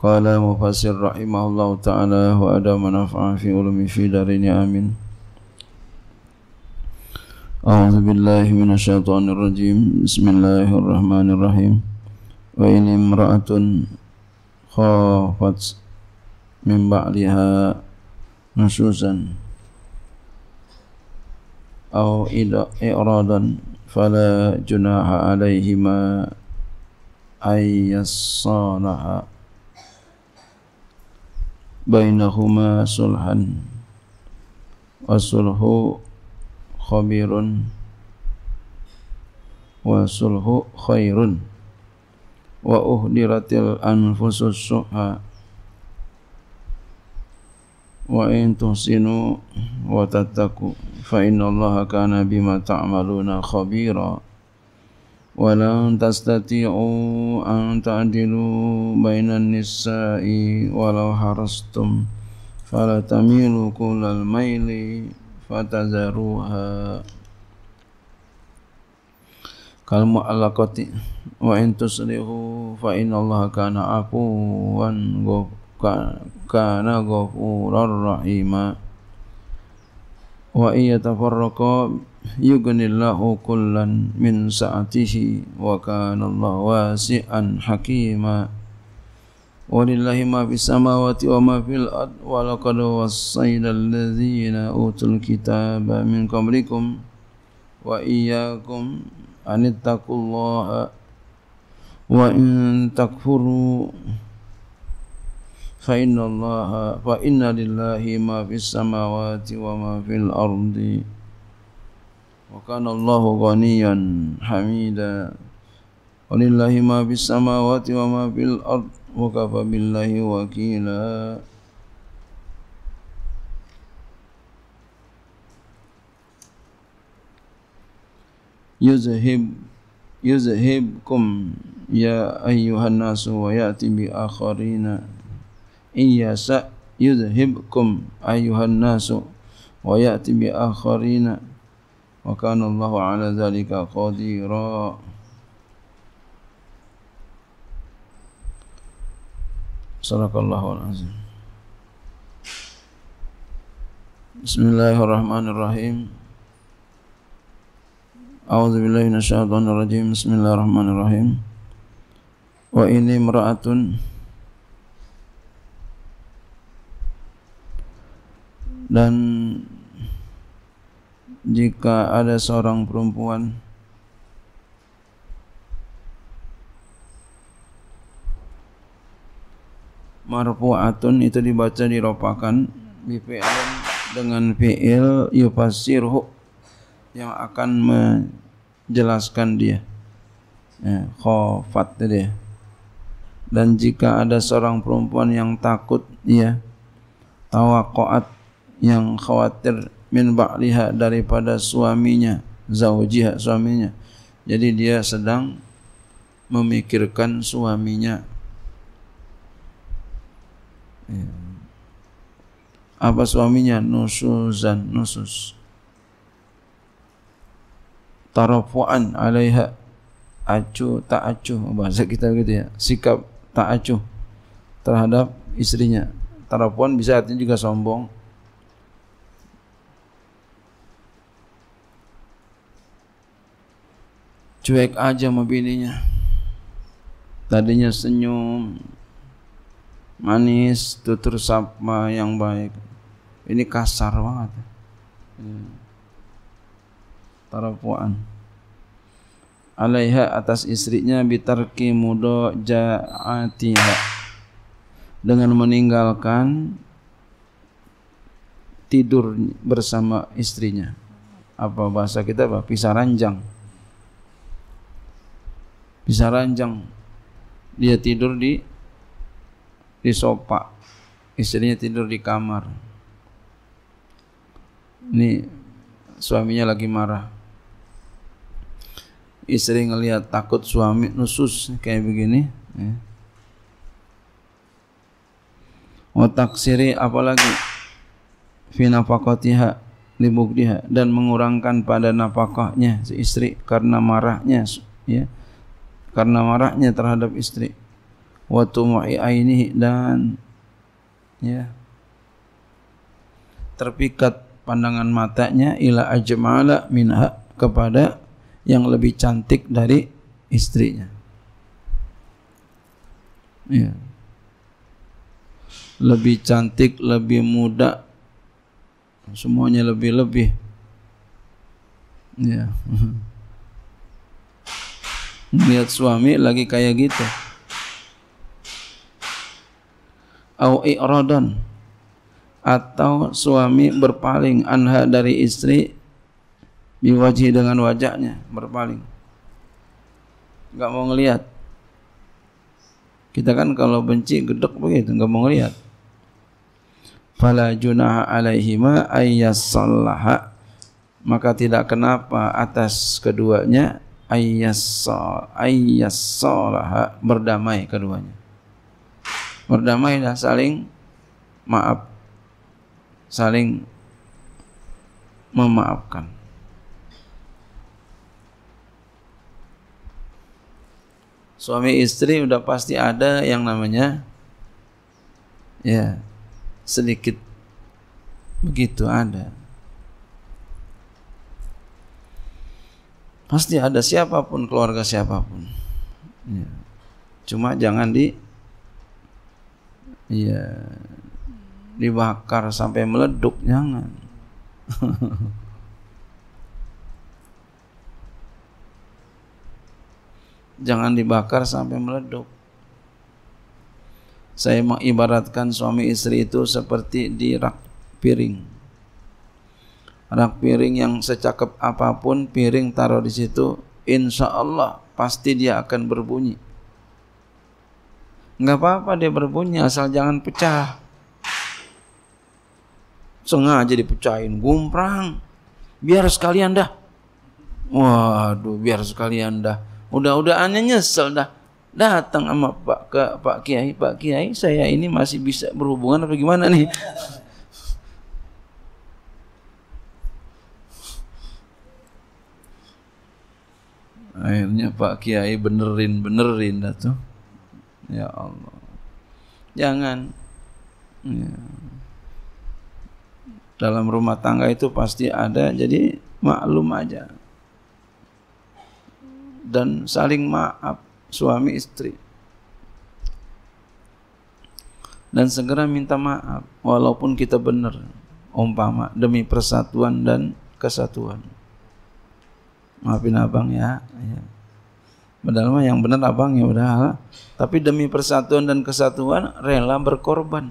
قال مفسر رحمه الله تعالى وأدى نفع في علم في دارين آمين أعوذ بالله من الشيطان الرجيم بسم الله الرحمن الرحيم وإن امرأة خافت من بعدها نشوزا أو إعراضا فلا جناح عليهما أن يصالحا bainahuma sulhan wasulhu khabirun wasulhu khairun wa uhdiratil anfusus suha wa in tuhsinu wa tattaku fa innallaha kana bima ta'maluna khabira Walau tak setia, oh, anta adi bainan nisa'i i walau haras tum falatam ilu kula mai li fata wa intu fa in allah kana aku wan gok ka kana gok u wa iya tafora يغني الله كلا من سعته وكان الله واسعا حكيما ولله ما في السماوات وما في الأرض ولقد وصينا الذين أوتوا الكتاب من قبلكم وإياكم أن اتقوا الله وإن تكفروا فإن الله فإن لله ما في السماوات وما في الأرض وكان الله غنيا حميدا ولله ما في السماوات وما في الأرض وكفى بالله وكيلا يذهب يذهبكم يا أيها الناس ويأتي بآخرين إن يشاء يذهبكم أيها الناس ويأتي بآخرين وكان الله على ذلك قديرا صدق الله العظيم بسم الله الرحمن الرحيم أعوذ بالله من الشيطان الرجيم بسم الله الرحمن الرحيم وإني امرأة dan jika ada seorang perempuan marfu'atun itu dibaca diropakan BPL dengan fi'il yufasirhu yang akan menjelaskan dia ya, khofat tadi ya. dan jika ada seorang perempuan yang takut ya tawakoat yang khawatir min ba'liha daripada suaminya zaujiha suaminya jadi dia sedang memikirkan suaminya eh. apa suaminya nusuzan nusus tarafuan alaiha acu tak acu bahasa kita gitu ya sikap tak acu terhadap istrinya tarafuan bisa artinya juga sombong cuek aja sama bininya tadinya senyum manis tutur sapa yang baik ini kasar banget tarapuan alaiha atas istrinya bitarki mudo ja'atiha dengan meninggalkan tidur bersama istrinya apa bahasa kita apa pisah ranjang bisa ranjang dia tidur di di sofa istrinya tidur di kamar ini suaminya lagi marah istri ngelihat takut suami nusus kayak begini ya. otak siri apalagi fina fakotiha libuk dan mengurangkan pada nafkahnya si istri karena marahnya ya karena marahnya terhadap istri wa tumai ainihi dan ya terpikat pandangan matanya ila ajmala minha kepada yang lebih cantik dari istrinya ya lebih cantik, lebih muda semuanya lebih-lebih ya melihat suami lagi kayak gitu. Au i'radan atau suami berpaling anha dari istri biwaji dengan wajahnya berpaling nggak mau ngelihat kita kan kalau benci gedek begitu nggak mau ngelihat fala junaha alaihima ayyassallaha maka tidak kenapa atas keduanya ayyassalaha berdamai keduanya berdamai berdamailah saling maaf saling memaafkan suami istri udah pasti ada yang namanya ya sedikit begitu ada Pasti ada siapapun keluarga siapapun. Ya. Cuma jangan di ya dibakar sampai meleduk jangan. jangan dibakar sampai meleduk. Saya mengibaratkan suami istri itu seperti di rak piring rak piring yang secakep apapun piring taruh di situ insya Allah pasti dia akan berbunyi nggak apa-apa dia berbunyi asal jangan pecah sengaja dipecahin gumprang biar sekalian dah waduh biar sekalian dah udah-udah aneh nyesel dah datang sama Pak ke Pak Kiai Pak Kiai saya ini masih bisa berhubungan apa gimana nih akhirnya Pak Kiai benerin benerin dah tuh ya Allah jangan ya. dalam rumah tangga itu pasti ada jadi maklum aja dan saling maaf suami istri dan segera minta maaf walaupun kita benar umpama demi persatuan dan kesatuan maafin abang ya, ya. padahal mah yang benar abang ya udah, tapi demi persatuan dan kesatuan rela berkorban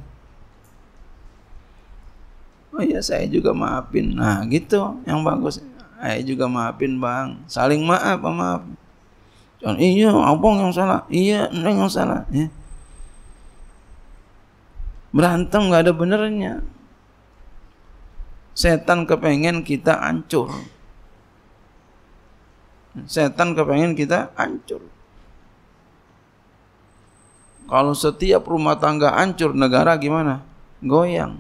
oh iya saya juga maafin nah gitu yang bagus saya juga maafin bang saling maaf maaf Jangan, iya abang yang salah iya neng yang salah ya. berantem nggak ada benernya setan kepengen kita hancur Setan kepengen kita hancur. Kalau setiap rumah tangga hancur, negara gimana? Goyang.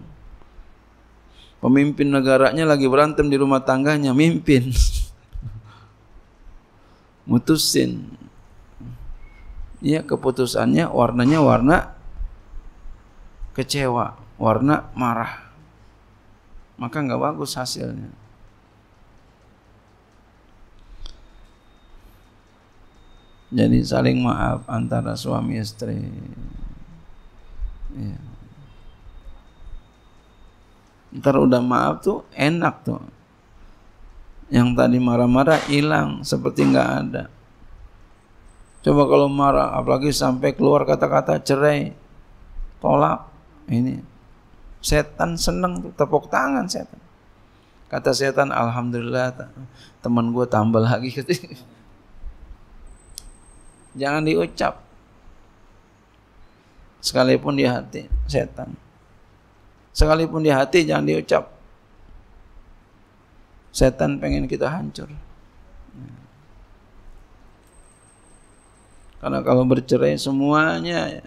Pemimpin negaranya lagi berantem di rumah tangganya, mimpin. Mutusin. Ya keputusannya warnanya warna kecewa, warna marah. Maka nggak bagus hasilnya. Jadi saling maaf antara suami istri. Ya. Ntar udah maaf tuh enak tuh. Yang tadi marah-marah hilang seperti nggak ada. Coba kalau marah, apalagi sampai keluar kata-kata cerai, tolak, ini setan seneng tuh tepuk tangan setan. Kata setan, alhamdulillah teman gue tambah lagi jangan diucap sekalipun di hati setan sekalipun di hati jangan diucap setan pengen kita hancur karena kalau bercerai semuanya ya,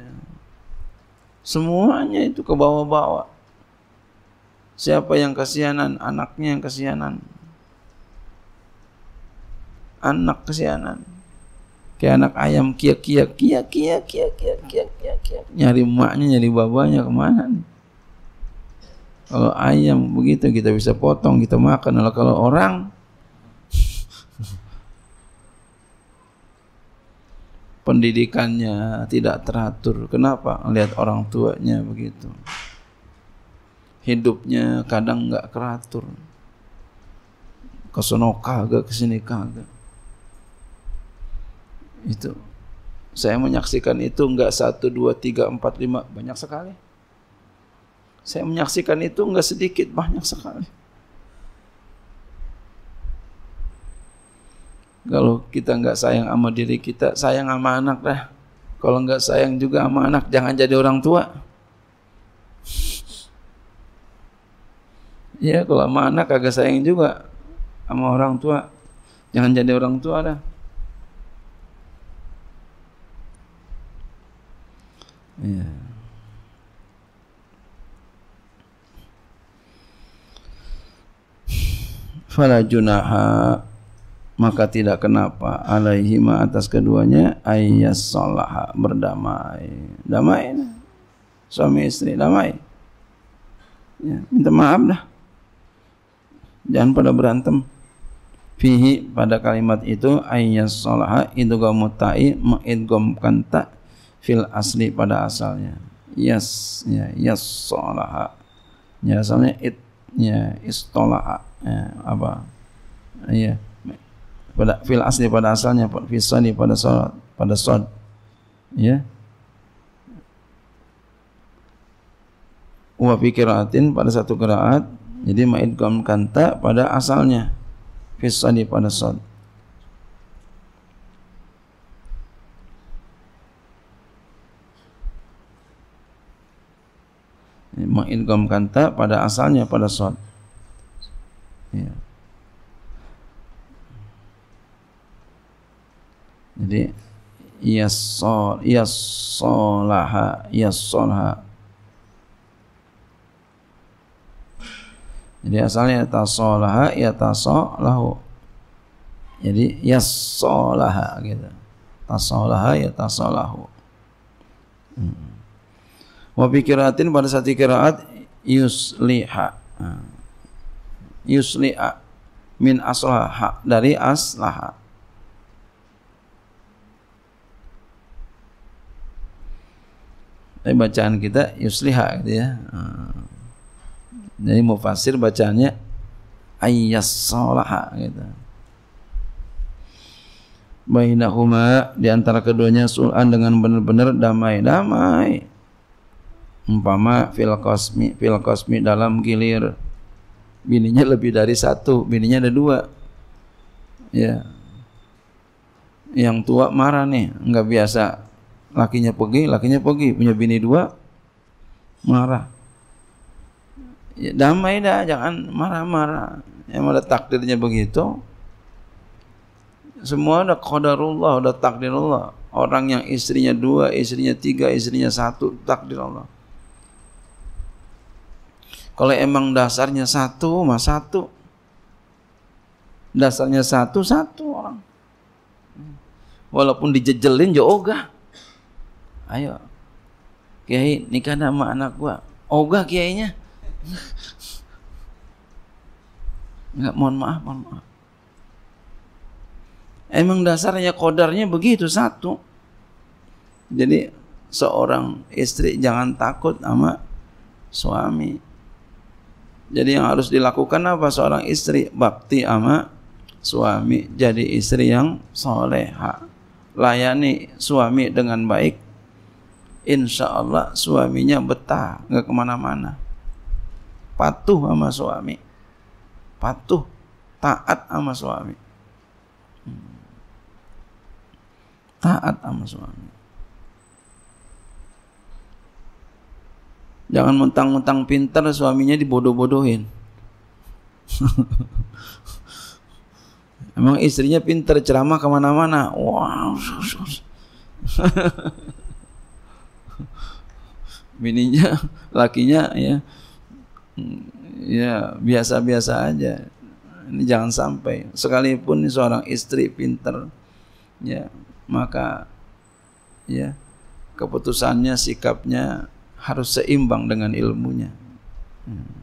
semuanya itu ke bawah-bawah siapa yang kesianan anaknya yang kesianan anak kesianan kayak anak ayam kia kia kia kia kia kia kia kia kia nyari emaknya nyari babanya kemana nih kalau ayam begitu kita bisa potong kita makan kalau nah, kalau orang pendidikannya tidak teratur kenapa lihat orang tuanya begitu hidupnya kadang nggak teratur kesono kagak kesini kagak itu saya menyaksikan itu enggak satu, dua, tiga, empat, lima, banyak sekali. Saya menyaksikan itu enggak sedikit, banyak sekali. Kalau kita enggak sayang sama diri kita, sayang sama anak lah Kalau enggak sayang juga sama anak, jangan jadi orang tua. Ya, kalau sama anak agak sayang juga sama orang tua. Jangan jadi orang tua lah Iya. Fala junaha maka tidak kenapa alaihima atas keduanya ayas salaha berdamai damai suami istri damai ya, minta maaf dah jangan pada berantem fihi pada kalimat itu ayas salaha idgham ta'i mengidghamkan ta' fil asli pada asalnya yes ya yes solaha ya asalnya it ya istolaha ya, apa ya pada fil asli pada asalnya fil sali pada salat pada sod ya wa fikiratin pada satu keraat jadi maidghamkan kanta pada asalnya fil pada sod mengidghamkan ta pada asalnya pada sod. Ya. Jadi yasol yasolaha yasolha. Jadi asalnya tasolaha ya tasolahu. Ya Jadi yasolaha gitu. Tasolaha ya tasolahu. Hmm. Wa pikiratin pada saat kiraat yusliha. Yusliha min aslaha dari aslaha. Tapi bacaan kita yusliha gitu ya. Jadi mufasir bacaannya ayas salaha gitu. Bainahuma di antara keduanya sul'an dengan benar-benar damai-damai umpama fil kosmi fil kosmi dalam gilir bininya lebih dari satu bininya ada dua ya yang tua marah nih nggak biasa lakinya pergi lakinya pergi punya bini dua marah ya, damai dah jangan marah-marah yang ada takdirnya begitu semua ada qadarullah ada Allah orang yang istrinya dua istrinya tiga istrinya satu takdir Allah kalau emang dasarnya satu, mas satu. Dasarnya satu, satu orang. Walaupun dijejelin, jo ya ogah. Ayo. Kiai, nikah sama anak gua. Ogah kiainya. Enggak, mohon maaf, mohon maaf. Emang dasarnya kodarnya begitu satu. Jadi seorang istri jangan takut sama suami. Jadi yang harus dilakukan apa seorang istri bakti ama suami jadi istri yang soleha layani suami dengan baik insya Allah suaminya betah nggak kemana-mana patuh sama suami patuh taat sama suami hmm. taat sama suami Jangan mentang-mentang pintar suaminya dibodoh-bodohin. Emang istrinya pintar ceramah kemana-mana. Wow. Bininya, lakinya ya ya biasa-biasa aja. Ini jangan sampai sekalipun seorang istri pintar ya maka ya keputusannya sikapnya harus seimbang dengan ilmunya. Hmm.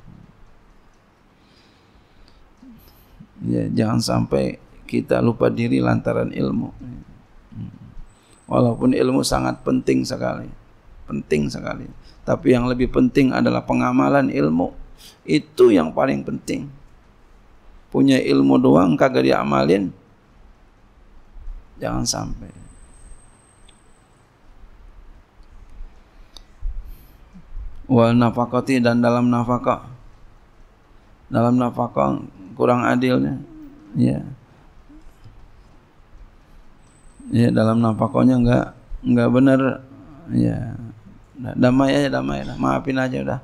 Ya, jangan sampai kita lupa diri lantaran ilmu. Hmm. Walaupun ilmu sangat penting sekali, penting sekali. Tapi yang lebih penting adalah pengamalan ilmu. Itu yang paling penting. Punya ilmu doang kagak diamalin, jangan sampai. wal nafakoti dan dalam nafkah dalam nafkah kurang adilnya ya ya dalam nafkahnya enggak enggak benar ya damai aja damai lah maafin aja udah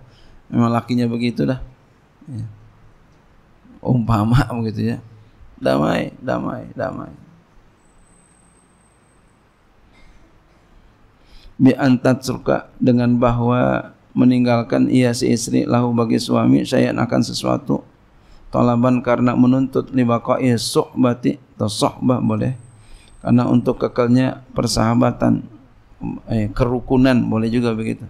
memang lakinya begitu dah ya. umpama begitu ya damai damai damai bi antat surka dengan bahwa meninggalkan ia si istri lahu bagi suami saya akan sesuatu talaban karena menuntut libaqai suhbati atau sohbah boleh karena untuk kekalnya persahabatan eh, kerukunan boleh juga begitu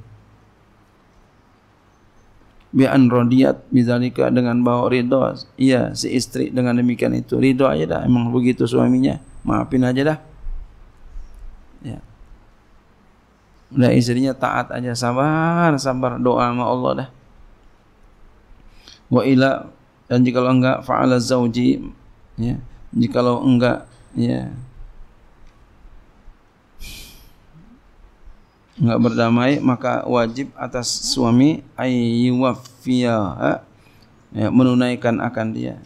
bi'an rodiat bizalika dengan bahwa ridho iya si istri dengan demikian itu ridho aja dah emang begitu suaminya maafin aja dah ya yeah. Udah istrinya taat aja sabar sabar doa sama Allah dah. Wa ila dan jika kalau enggak fa'ala zauji ya. Jika kalau enggak ya. Enggak berdamai maka wajib atas suami ayyuwafiyah ya, menunaikan akan dia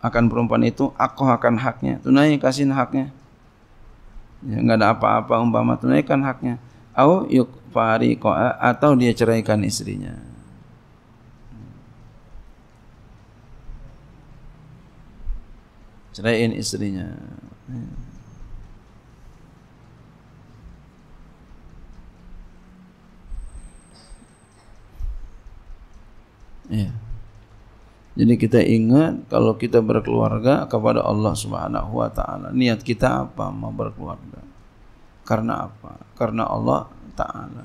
akan perempuan itu aku akan haknya tunai kasihin haknya ya, nggak ada apa-apa umpama tunaikan haknya au yuk farikoa atau dia ceraikan istrinya ceraiin istrinya ya. Yeah. Jadi kita ingat kalau kita berkeluarga kepada Allah Subhanahu wa taala. Niat kita apa mau berkeluarga? Karena apa? Karena Allah taala.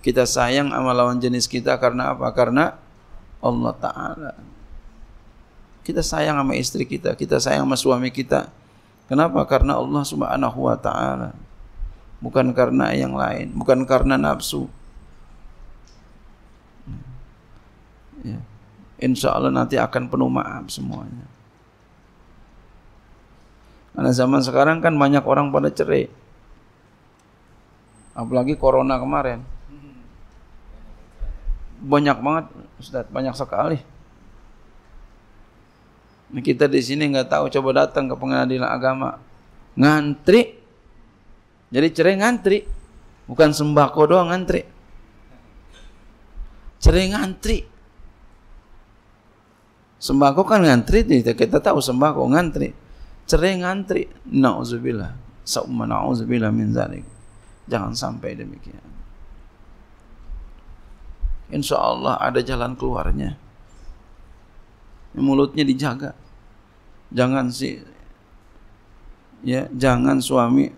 Kita sayang sama lawan jenis kita karena apa? Karena Allah taala. Kita sayang sama istri kita, kita sayang sama suami kita. Kenapa? Karena Allah Subhanahu wa taala. Bukan karena yang lain, bukan karena nafsu. Ya insya Allah nanti akan penuh maaf semuanya. Karena zaman sekarang kan banyak orang pada cerai. Apalagi corona kemarin. Banyak banget, Ustaz, banyak sekali. kita di sini nggak tahu coba datang ke pengadilan agama ngantri jadi cerai ngantri bukan sembako doang ngantri cerai ngantri Sembako kan ngantri ni, kita tahu sembako ngantri. Cerai ngantri. Nauzubillah. Sa'umma nauzubillah min zalik. Jangan sampai demikian. Insya Allah ada jalan keluarnya. Mulutnya dijaga. Jangan si ya, jangan suami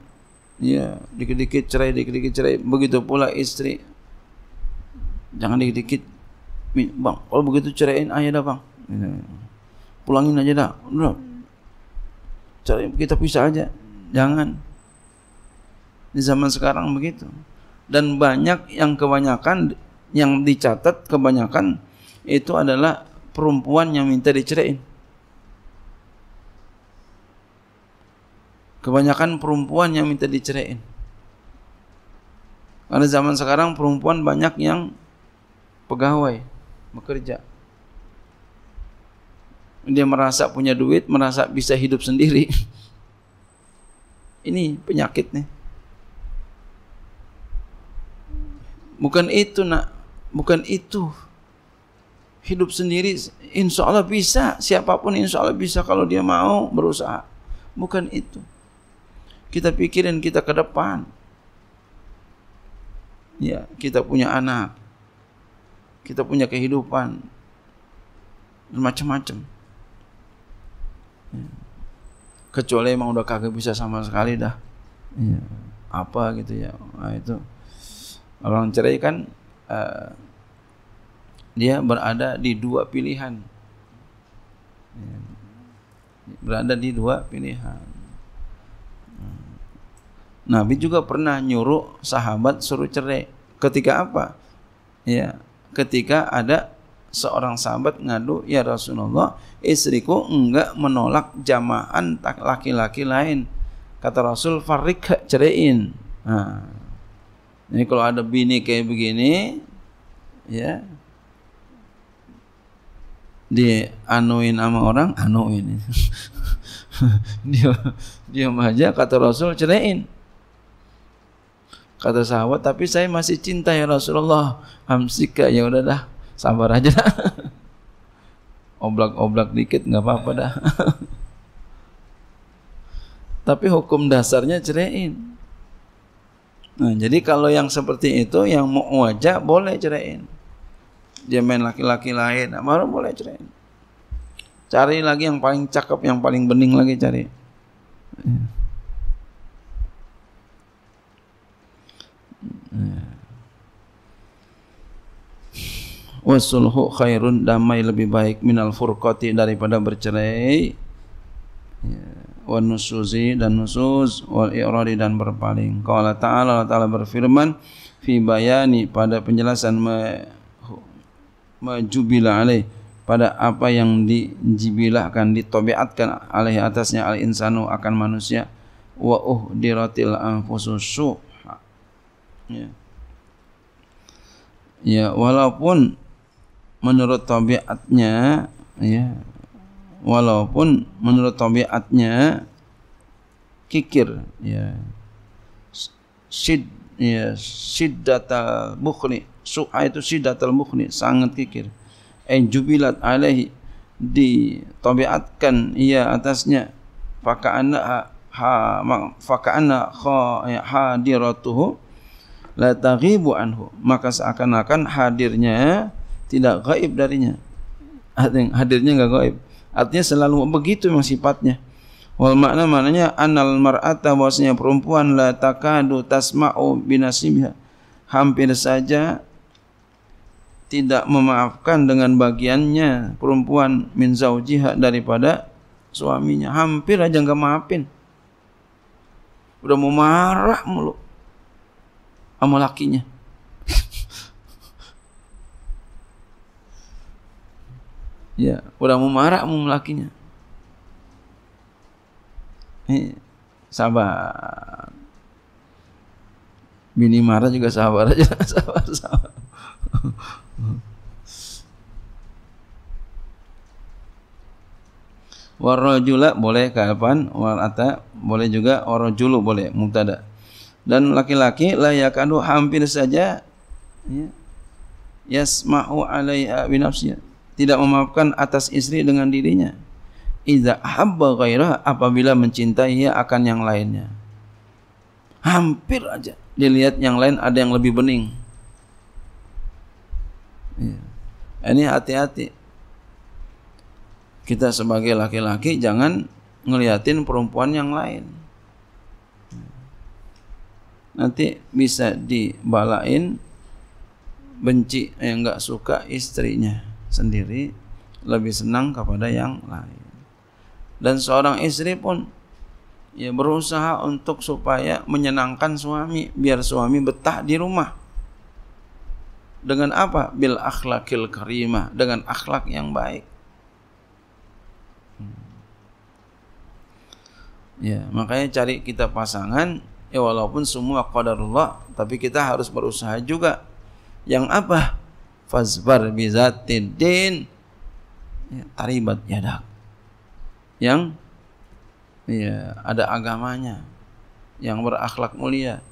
ya dikit-dikit cerai, dikit-dikit cerai. Begitu pula istri. Jangan dikit-dikit Bang, kalau begitu ceraiin ayah dah bang Iya. Pulangin aja dah. Udah. Cari kita pisah aja. Jangan. Di zaman sekarang begitu. Dan banyak yang kebanyakan yang dicatat kebanyakan itu adalah perempuan yang minta diceraiin. Kebanyakan perempuan yang minta diceraiin. Karena zaman sekarang perempuan banyak yang pegawai, bekerja. Dia merasa punya duit, merasa bisa hidup sendiri. Ini penyakit nih. Bukan itu nak, bukan itu. Hidup sendiri insya Allah bisa, siapapun insya Allah bisa kalau dia mau berusaha. Bukan itu. Kita pikirin kita ke depan. Ya, kita punya anak, kita punya kehidupan, macam-macam. Kecuali emang udah kagak bisa sama sekali dah. Ya. Apa gitu ya. Nah, itu orang cerai kan uh, dia berada di dua pilihan. Iya. Berada di dua pilihan. Nabi juga pernah nyuruh sahabat suruh cerai. Ketika apa? Ya, ketika ada seorang sahabat ngadu, "Ya Rasulullah, istriku enggak menolak jamaan laki-laki lain." Kata Rasul, "Farik cerain Nah. ini kalau ada bini kayak begini, ya dianuin sama orang, anuin. dia dia aja kata Rasul cerain Kata sahabat, tapi saya masih cinta ya Rasulullah. Hamsika ya udah dah sabar aja dah. Oblak-oblak dikit nggak apa-apa dah. Tapi hukum dasarnya cerain. Nah, jadi kalau yang seperti itu yang mau wajah boleh cerain. Dia main laki-laki lain, nah, baru boleh cerain. Cari lagi yang paling cakep, yang paling bening lagi cari. Iya. Iya wasulhu khairun damai lebih baik minal furqati daripada bercerai ya, wan nusuzi dan nusuz wal i'radi dan berpaling qala ta'ala Allah ta'ala berfirman fi bayani pada penjelasan me, majubila alaih pada apa yang dijibilahkan ditobiatkan alaih atasnya al insanu akan manusia wa uhdiratil anfusus ya. ya walaupun menurut tabiatnya ya walaupun menurut tabiatnya kikir ya sid ya siddatal bukhli su'a itu siddatal bukhli sangat kikir en eh, jubilat alaihi tabiatkan, ia atasnya faka'anna ha, ha ma faka'anna kha ya, hadiratuhu la taghibu anhu maka seakan-akan hadirnya tidak gaib darinya. Hadirnya enggak gaib. Artinya selalu begitu memang sifatnya. Wal makna maknanya anal mar'ata bahwasanya perempuan la takadu tasma'u binasibha. Hampir saja tidak memaafkan dengan bagiannya perempuan min zaujiha daripada suaminya. Hampir aja enggak maafin. Udah mau marah mulu sama lakinya. Ya, udah mau marah mau lakinya. Eh, sabar. Bini marah juga sabar aja, sabar, sabar. Warrojula boleh kapan warata boleh juga warrojulu boleh mutada dan laki-laki layakanu hampir saja ya, yasma'u alaiha binafsiyah tidak memaafkan atas istri dengan dirinya. Idza habba ghairah apabila mencintai ia akan yang lainnya. Hampir aja dilihat yang lain ada yang lebih bening. Iya. Ini hati-hati. Kita sebagai laki-laki jangan ngeliatin perempuan yang lain. Nanti bisa dibalain benci yang eh, nggak suka istrinya sendiri lebih senang kepada yang lain. Dan seorang istri pun ya berusaha untuk supaya menyenangkan suami biar suami betah di rumah. Dengan apa? Bil akhlakil karimah, dengan akhlak yang baik. Hmm. Ya, makanya cari kita pasangan ya walaupun semua qadarullah tapi kita harus berusaha juga. Yang apa? Fazbar bizatin din ya, taribat yadak. Yang ya, ada agamanya, yang berakhlak mulia.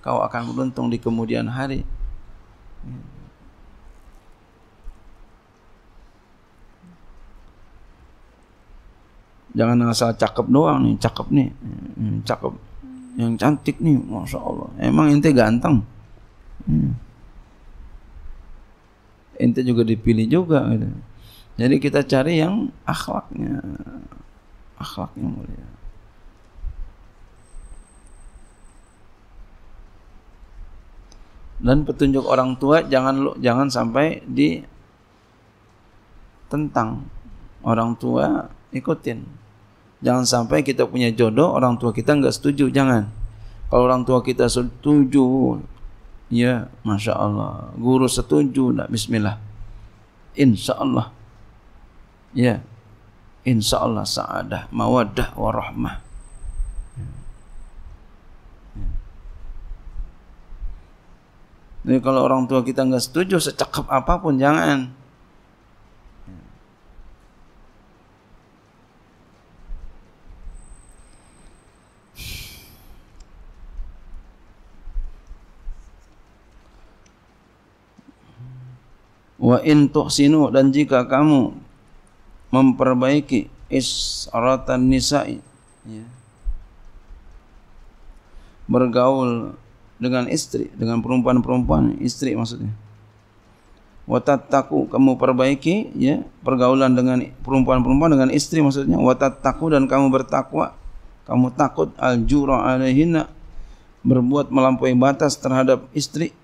Kau akan beruntung di kemudian hari. Jangan asal cakep doang nih, cakep nih, hmm, cakep. Yang cantik nih, masya Allah. Emang ente ganteng. Hmm ente juga dipilih juga gitu. Jadi kita cari yang akhlaknya akhlaknya mulia. Dan petunjuk orang tua jangan lu, jangan sampai di tentang orang tua ikutin. Jangan sampai kita punya jodoh orang tua kita nggak setuju, jangan. Kalau orang tua kita setuju, Ya, Masya Allah. Guru setuju, nak bismillah. Insya Allah. Ya, insya Allah sa'adah, mawadah, warahmah. Jadi kalau orang tua kita nggak setuju secakap apapun jangan. wa in tuhsinu dan jika kamu memperbaiki isratan nisa'i ya, bergaul dengan istri dengan perempuan-perempuan istri maksudnya wa tattaqu kamu perbaiki ya pergaulan dengan perempuan-perempuan dengan istri maksudnya wa tattaqu dan kamu bertakwa kamu takut al jura alaihinna berbuat melampaui batas terhadap istri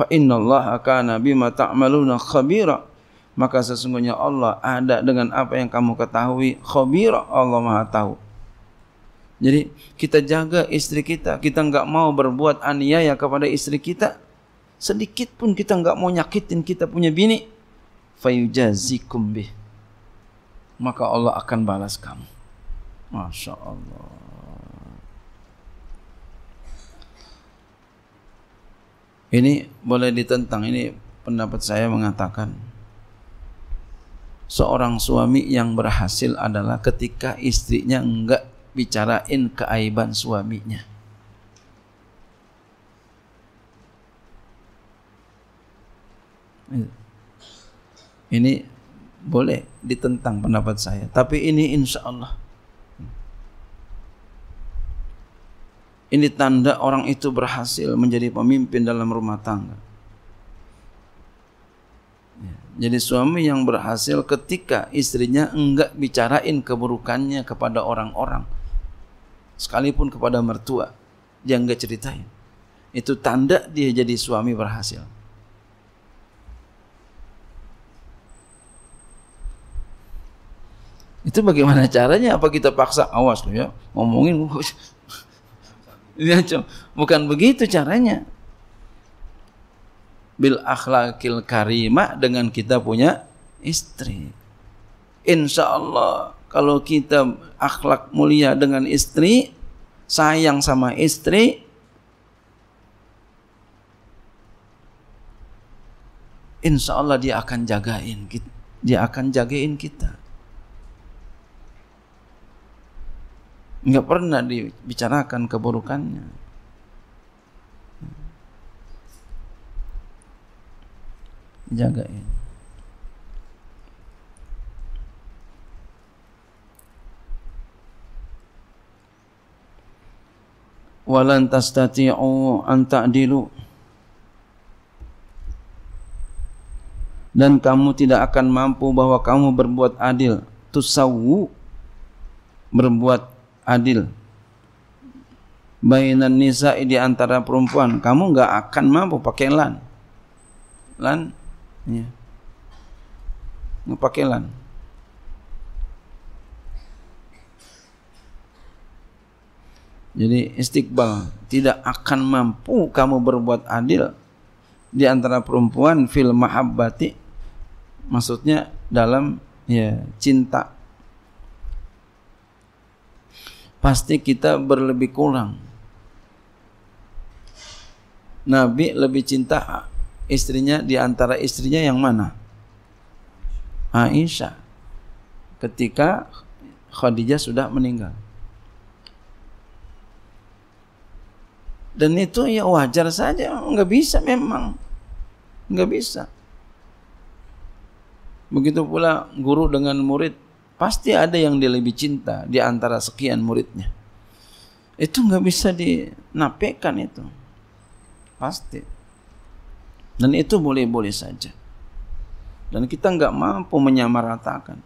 fa innallaha kana bima ta'maluna khabira maka sesungguhnya Allah ada dengan apa yang kamu ketahui khabira Allah Maha tahu jadi kita jaga istri kita kita enggak mau berbuat aniaya kepada istri kita sedikit pun kita enggak mau nyakitin kita punya bini fayujazikum bih maka Allah akan balas kamu Masya Allah Ini boleh ditentang, ini pendapat saya mengatakan seorang suami yang berhasil adalah ketika istrinya enggak bicarain keaiban suaminya. Ini boleh ditentang pendapat saya, tapi ini insya Allah Ini tanda orang itu berhasil menjadi pemimpin dalam rumah tangga. Ya, jadi suami yang berhasil ketika istrinya enggak bicarain keburukannya kepada orang-orang. Sekalipun kepada mertua. Dia enggak ceritain. Itu tanda dia jadi suami berhasil. Itu bagaimana caranya? Apa kita paksa? Awas loh ya. Ngomongin bukan begitu caranya. Bil akhlakil karimah dengan kita punya istri. Insya Allah kalau kita akhlak mulia dengan istri, sayang sama istri, insya Allah dia akan jagain kita. Dia akan jagain kita. nggak pernah dibicarakan keburukannya jaga ini walan tastati'u an ta'dilu dan kamu tidak akan mampu bahwa kamu berbuat adil tusawu berbuat adil bainan nisa di antara perempuan kamu nggak akan mampu pakai lan lan ya pakai lan jadi istiqbal tidak akan mampu kamu berbuat adil di antara perempuan fil mahabbati maksudnya dalam ya cinta pasti kita berlebih kurang. Nabi lebih cinta istrinya di antara istrinya yang mana? Aisyah. Ketika Khadijah sudah meninggal. Dan itu ya wajar saja, nggak bisa memang, nggak bisa. Begitu pula guru dengan murid Pasti ada yang dia lebih cinta di antara sekian muridnya. Itu nggak bisa dinapekan itu. Pasti. Dan itu boleh-boleh saja. Dan kita nggak mampu menyamaratakan.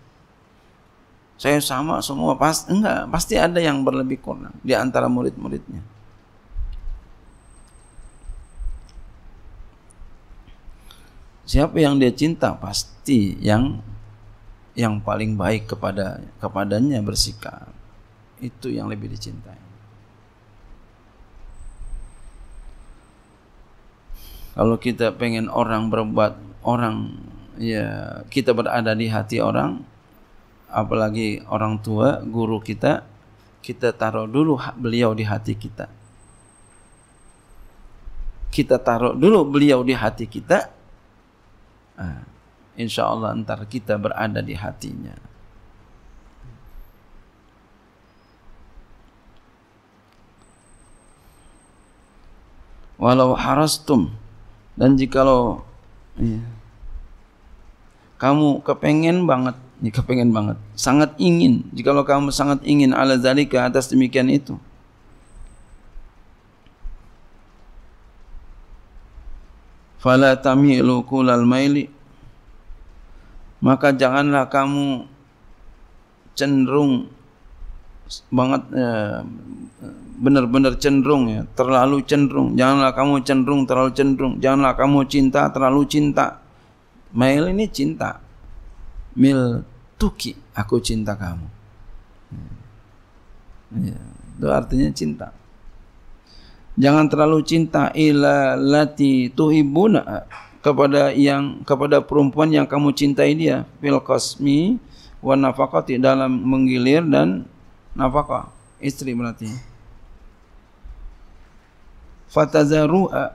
Saya sama semua pas enggak pasti ada yang berlebih kurang di antara murid-muridnya. Siapa yang dia cinta pasti yang yang paling baik kepada kepadanya bersikap itu yang lebih dicintai. Kalau kita pengen orang berbuat orang ya kita berada di hati orang apalagi orang tua, guru kita, kita taruh dulu beliau di hati kita. Kita taruh dulu beliau di hati kita. Nah, insya Allah ntar kita berada di hatinya. Walau harastum dan jikalau ya, kamu kepengen banget, ya kepengen banget, sangat ingin. Jikalau kamu sangat ingin ala zalika atas demikian itu, fala tamilu kulal maili maka janganlah kamu cenderung banget ya, benar-benar cenderung ya terlalu cenderung janganlah kamu cenderung terlalu cenderung janganlah kamu cinta terlalu cinta mail ini cinta mil tuki aku cinta kamu hmm. ya, itu artinya cinta jangan terlalu cinta ila lati tuhibuna kepada yang kepada perempuan yang kamu cintai dia fil qasmi wa nafaqati dalam menggilir dan nafkah istri berarti fatazaru'a eh,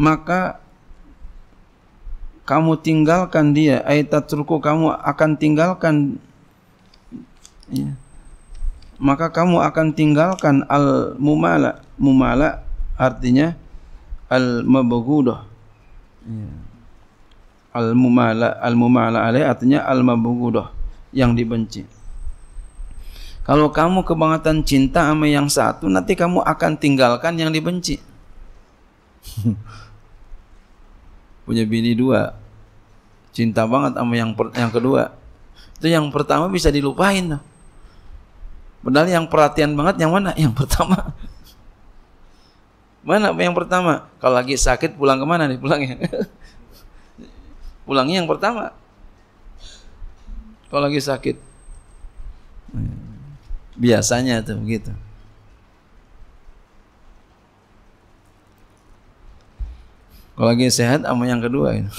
maka kamu tinggalkan dia aitatruku kamu akan tinggalkan ya. maka kamu akan tinggalkan al mumala mumala artinya al mabghudah Iya. Al mumala al mumala alaih artinya al mabghudah yang dibenci. Kalau kamu kebangetan cinta sama yang satu, nanti kamu akan tinggalkan yang dibenci. Punya bini dua, cinta banget sama yang per, yang kedua. Itu yang pertama bisa dilupain. Padahal yang perhatian banget yang mana? Yang pertama. Mana yang pertama? Kalau lagi sakit pulang kemana nih pulangnya? pulangnya yang pertama. Kalau lagi sakit. Biasanya tuh begitu. Kalau lagi sehat sama yang kedua itu.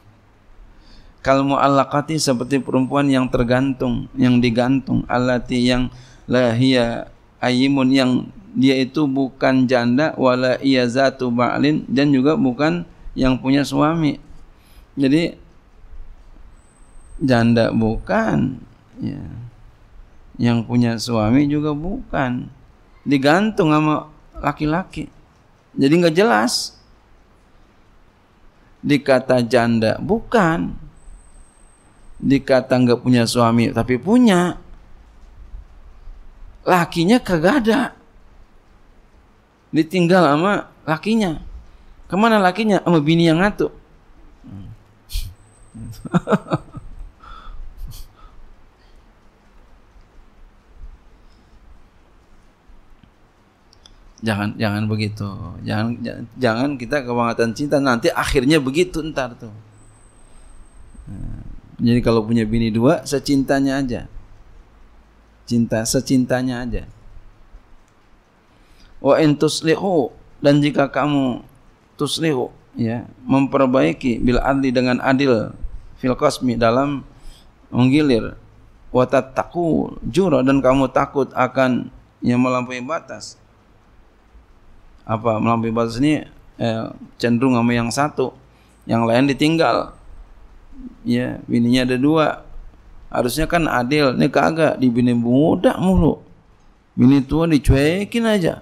Kalau mu'allakati seperti perempuan yang tergantung, yang digantung, alati yang lahia ayyimun yang dia itu bukan janda wala iyazatu ba'lin dan juga bukan yang punya suami. Jadi janda bukan ya. Yang punya suami juga bukan. Digantung sama laki-laki. Jadi nggak jelas. Dikata janda bukan. Dikata nggak punya suami tapi punya lakinya kagak ada. Ditinggal sama lakinya. Kemana lakinya? Sama bini yang ngatu. jangan jangan begitu. Jangan jangan kita kebangatan cinta nanti akhirnya begitu ntar tuh. Nah, jadi kalau punya bini dua, secintanya aja cinta secintanya aja wa in dan jika kamu tuslihu ya memperbaiki bil adli dengan adil fil kosmi dalam menggilir wa tattaqu juro dan kamu takut akan yang melampaui batas apa melampaui batas ini eh, cenderung sama yang satu yang lain ditinggal ya bininya ada dua harusnya kan adil ini kagak di muda mulu bini tua dicuekin aja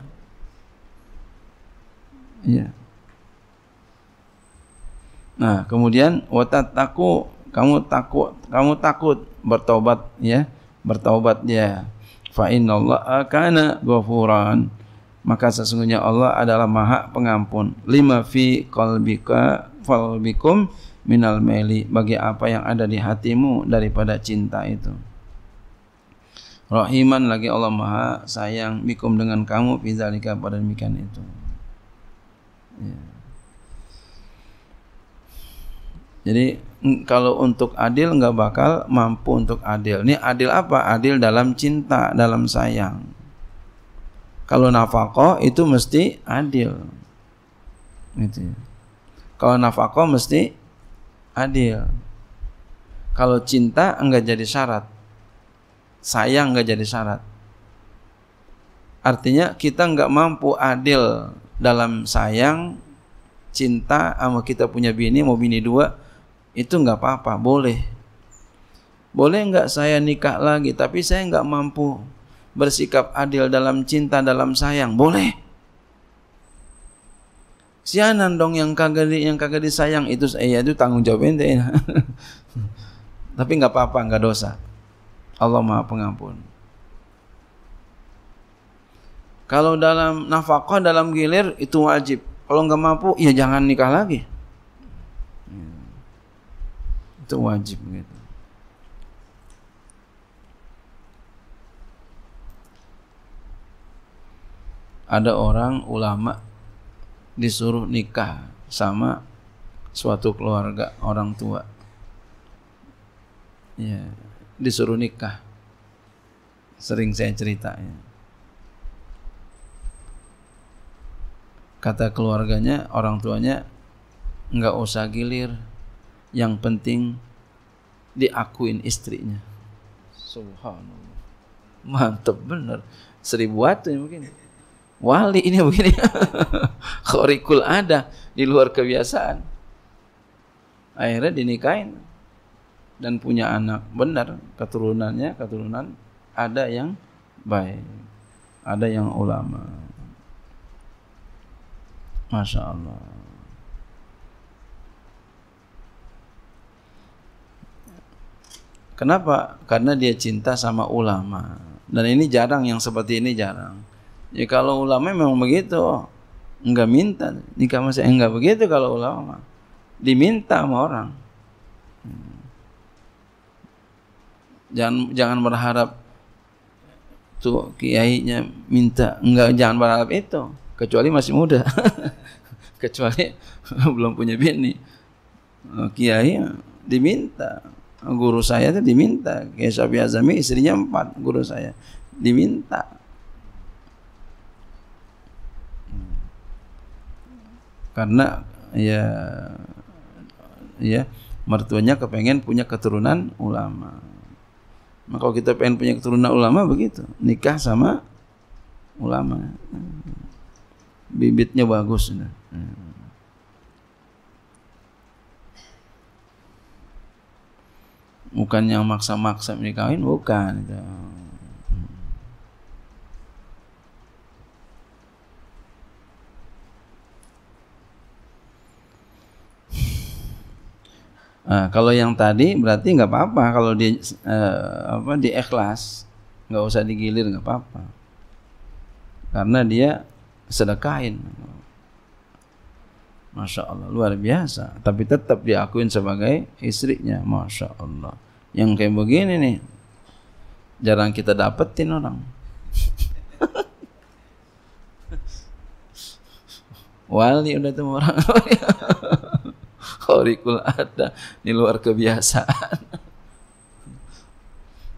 ya nah kemudian watat taku kamu takut kamu takut bertobat ya bertobat ya fa innallaha kana ghafuran maka sesungguhnya Allah adalah Maha Pengampun lima fi qalbika falbikum minal meli bagi apa yang ada di hatimu daripada cinta itu. Rohiman lagi Allah Maha sayang bikum dengan kamu fizalika pada demikian itu. Ya. Jadi kalau untuk adil nggak bakal mampu untuk adil. Ini adil apa? Adil dalam cinta, dalam sayang. Kalau nafkah itu mesti adil. Gitu ya. Kalau nafkah mesti adil. Kalau cinta enggak jadi syarat. Sayang enggak jadi syarat. Artinya kita enggak mampu adil dalam sayang, cinta sama kita punya bini mau bini dua itu enggak apa-apa, boleh. Boleh enggak saya nikah lagi tapi saya enggak mampu bersikap adil dalam cinta, dalam sayang? Boleh sianan dong yang kagak di, yang kagak disayang itu eh, ya itu tanggung jawabnya ente. Tapi nggak apa-apa, nggak dosa. Allah Maha Pengampun. Kalau dalam nafkah dalam gilir itu wajib. Kalau nggak mampu ya jangan nikah lagi. Ya. Itu wajib gitu. Ada orang ulama disuruh nikah sama suatu keluarga orang tua. Ya, disuruh nikah. Sering saya cerita ya. Kata keluarganya, orang tuanya nggak usah gilir. Yang penting diakuin istrinya. Subhanallah. Mantep bener. Seribu watt ya mungkin wali ini begini khorikul ada di luar kebiasaan akhirnya dinikahin dan punya anak benar keturunannya keturunan ada yang baik ada yang ulama masya Allah kenapa karena dia cinta sama ulama dan ini jarang yang seperti ini jarang Ya kalau ulama memang begitu, enggak minta nikah masih enggak begitu kalau ulama diminta sama orang. Jangan jangan berharap tuh kiainya minta, enggak jangan berharap itu kecuali masih muda. kecuali belum punya bini. Eh, kiai diminta guru saya itu diminta Kiai Syafi Azami istrinya empat guru saya diminta karena ya ya mertuanya kepengen punya keturunan ulama. Maka nah, kalau kita pengen punya keturunan ulama begitu, nikah sama ulama. Bibitnya bagus. Nah. Bukan yang maksa-maksa menikahin bukan. Nah, kalau yang tadi berarti nggak apa-apa kalau dia eh, apa di ikhlas nggak usah digilir nggak apa-apa karena dia sedekahin. Masya Allah luar biasa. Tapi tetap diakuin sebagai istrinya. Masya Allah. Yang kayak begini nih jarang kita dapetin orang. Wali udah temu orang. khariqul ada ini luar kebiasaan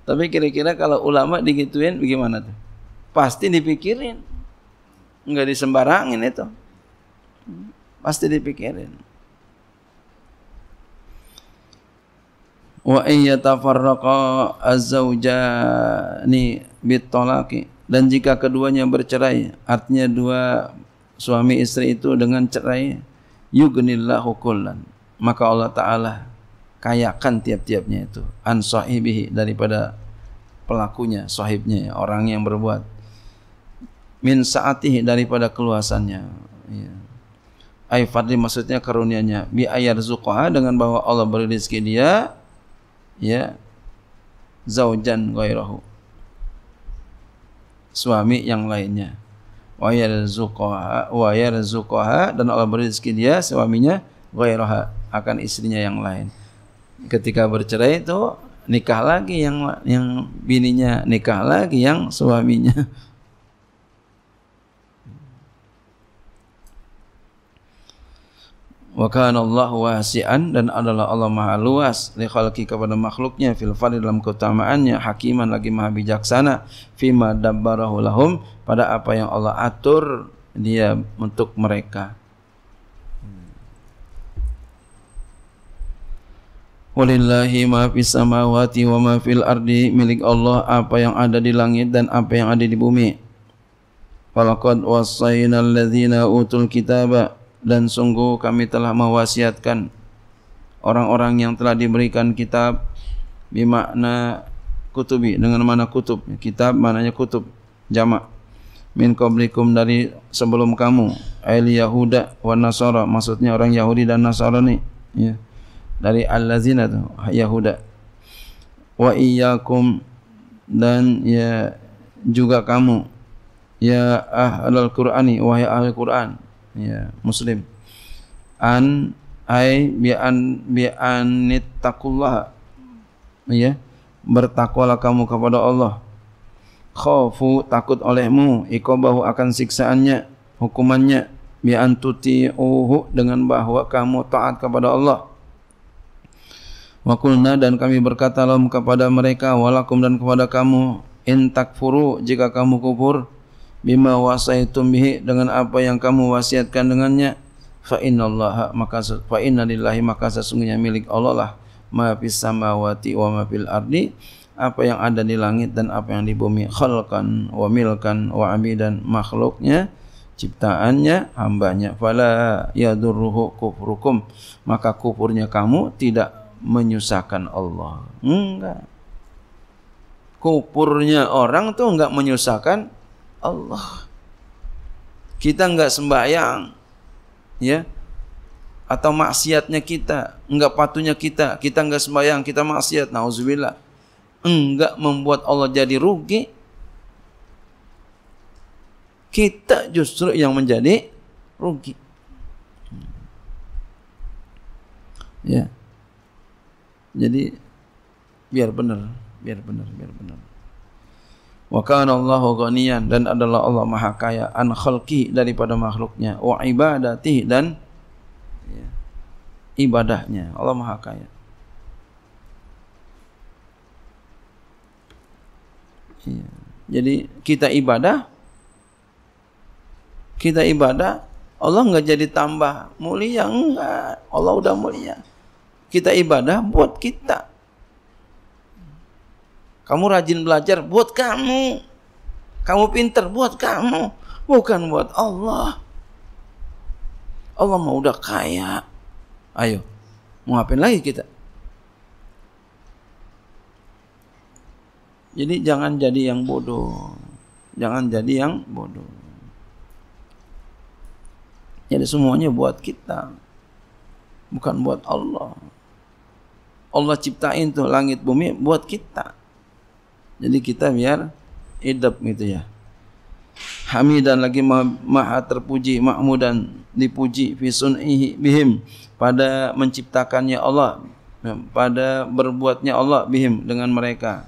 tapi kira-kira kalau ulama digituin bagaimana tuh pasti dipikirin nggak disembarangin itu pasti dipikirin wa iyyatafarraqa az-zawjani bitolaki dan jika keduanya bercerai artinya dua suami istri itu dengan cerai yughnillahu kullan maka Allah Ta'ala kayakan tiap-tiapnya itu an sahibihi daripada pelakunya, sahibnya, orang yang berbuat min saatihi daripada keluasannya. Ya. Ay fadli maksudnya karunianya bi ayar zuqaha dengan bahwa Allah beri rezeki dia ya zaujan ghairahu suami yang lainnya wa yarzuqaha wa yarzuqaha dan Allah beri rezeki dia suaminya ghairaha akan istrinya yang lain. Ketika bercerai itu nikah lagi yang yang bininya nikah lagi yang suaminya. Wa kana Allah wasi'an dan adalah Allah Maha luas li khalqi kepada makhluknya fil fadli dalam keutamaannya hakiman lagi maha bijaksana fima dabbarahu lahum pada apa yang Allah atur dia untuk mereka. Walillahi ma fis samawati wa ma fil ardi milik Allah apa yang ada di langit dan apa yang ada di bumi. Walaqad wasayna alladhina utul kitaba dan sungguh kami telah mewasiatkan orang-orang yang telah diberikan kitab bimakna kutubi dengan mana kutub kitab mananya kutub jamak min qablikum dari sebelum kamu al yahuda wa nasara maksudnya orang yahudi dan nasara ni ya yeah dari allazina tu yahuda wa iyyakum dan ya juga kamu ya ahlul qurani wahai ahli qur'an ya muslim an ai bi an bi anittaqullah ya bertakwalah kamu kepada Allah khafu takut olehmu iqabahu akan siksaannya hukumannya bi antuti antuti'uhu dengan bahwa kamu taat kepada Allah Wakulna dan kami berkata lahum kepada mereka walakum dan kepada kamu intak furu jika kamu kufur bima wasaitum bihi dengan apa yang kamu wasiatkan dengannya fa innallaha maka fa maka sesungguhnya milik Allah lah ma fis samawati wa ma fil ardi apa yang ada di langit dan apa yang di bumi khalqan wa milkan wa abidan makhluknya ciptaannya hambanya fala yadurruhu kufrukum maka kufurnya kamu tidak menyusahkan Allah. Enggak. Kupurnya orang tuh enggak menyusahkan Allah. Kita enggak sembahyang. Ya. Atau maksiatnya kita, enggak patuhnya kita, kita enggak sembahyang, kita maksiat, nauzubillah. Enggak membuat Allah jadi rugi. Kita justru yang menjadi rugi. Ya. Yeah. Jadi biar benar, biar benar, biar benar. Wa kana Allahu ghaniyan dan adalah Allah Maha Kaya an khalqi daripada makhluknya wa ibadati dan ya, ibadahnya. Allah Maha Kaya. Ya. Jadi kita ibadah kita ibadah Allah nggak jadi tambah mulia enggak Allah udah mulia kita ibadah buat kita. Kamu rajin belajar buat kamu. Kamu pinter buat kamu, bukan buat Allah. Allah mau udah kaya. Ayo, mau ngapain lagi kita? Jadi jangan jadi yang bodoh. Jangan jadi yang bodoh. Jadi semuanya buat kita. Bukan buat Allah. Allah ciptain tuh langit bumi buat kita. Jadi kita biar hidup gitu ya. Hamidan lagi ma maha terpuji, mahmudan dipuji fi sun'ihi bihim pada menciptakannya Allah, pada berbuatnya Allah bihim dengan mereka.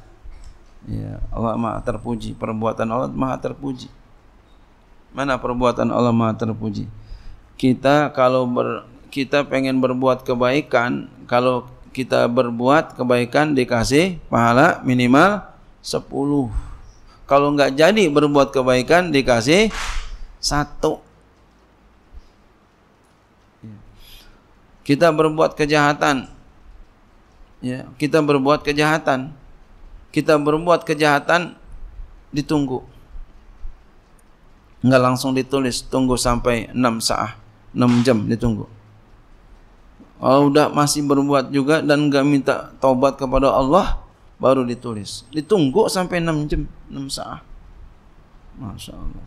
Ya, Allah maha terpuji, perbuatan Allah maha terpuji. Mana perbuatan Allah maha terpuji? Kita kalau ber, kita pengen berbuat kebaikan, kalau kita berbuat kebaikan dikasih pahala minimal 10 kalau nggak jadi berbuat kebaikan dikasih satu kita berbuat kejahatan ya kita berbuat kejahatan kita berbuat kejahatan ditunggu nggak langsung ditulis tunggu sampai 6 saat 6 jam ditunggu kalau udah masih berbuat juga dan nggak minta taubat kepada Allah, baru ditulis. Ditunggu sampai 6 jam, 6 saat. Masya Allah.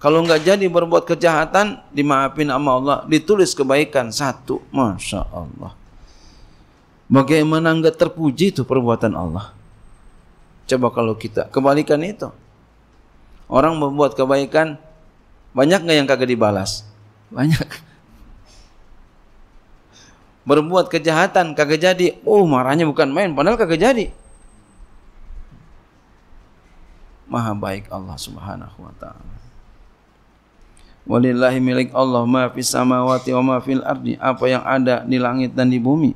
Kalau nggak jadi berbuat kejahatan, dimaafin sama Allah. Ditulis kebaikan satu. Masya Allah. Bagaimana nggak terpuji itu perbuatan Allah? Coba kalau kita kebalikan itu. Orang membuat kebaikan, banyak nggak yang kagak dibalas? Banyak berbuat kejahatan kagak jadi oh marahnya bukan main padahal kagak jadi maha baik Allah subhanahu wa ta'ala walillahi milik Allah ma fis samawati wa ma ardi apa yang ada di langit dan di bumi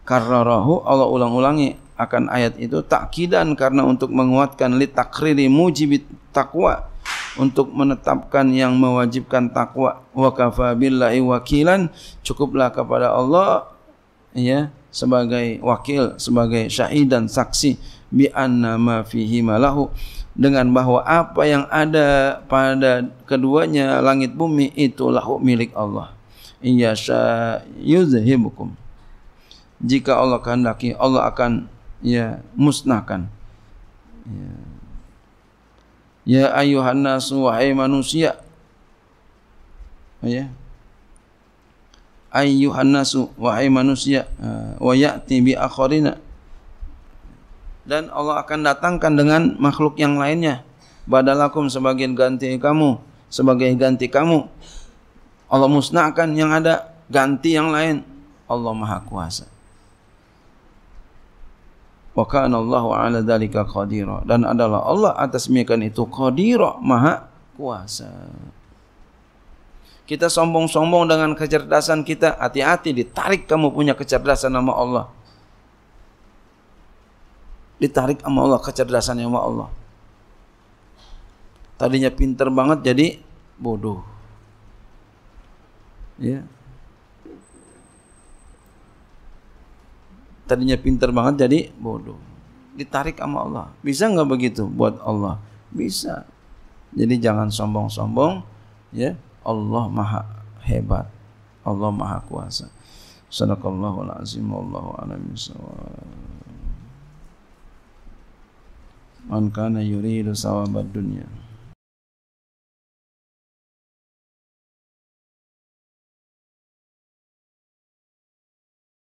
Karena karrarahu Allah ulang-ulangi akan ayat itu takkidan karena untuk menguatkan li takriri mujibit takwa untuk menetapkan yang mewajibkan takwa wa kafa billahi wakilan cukuplah kepada Allah ya sebagai wakil sebagai syahid dan saksi bi anna ma fihi malahu dengan bahwa apa yang ada pada keduanya langit bumi itulah milik Allah iya sya yuzhibukum jika Allah kehendaki Allah akan ya musnahkan ya yeah. Ya ayuhan nasu wahai manusia. Ya. Ayuhan nasu wahai manusia. Ha, wa ya'ti bi akharina. Dan Allah akan datangkan dengan makhluk yang lainnya. Badalakum sebagai ganti kamu. Sebagai ganti kamu. Allah musnahkan yang ada. Ganti yang lain. Allah Maha Kuasa wa kana Allah ala dalika qadira dan adalah Allah atas mekan itu qadira maha kuasa kita sombong-sombong dengan kecerdasan kita hati-hati ditarik kamu punya kecerdasan nama Allah ditarik sama Allah kecerdasan nama Allah tadinya pintar banget jadi bodoh ya yeah. tadinya pintar banget jadi bodoh ditarik sama Allah bisa nggak begitu buat Allah bisa jadi jangan sombong-sombong ya Allah maha hebat Allah maha kuasa sanakallahu alazim wallahu alim Man kana yuridu sawabad dunya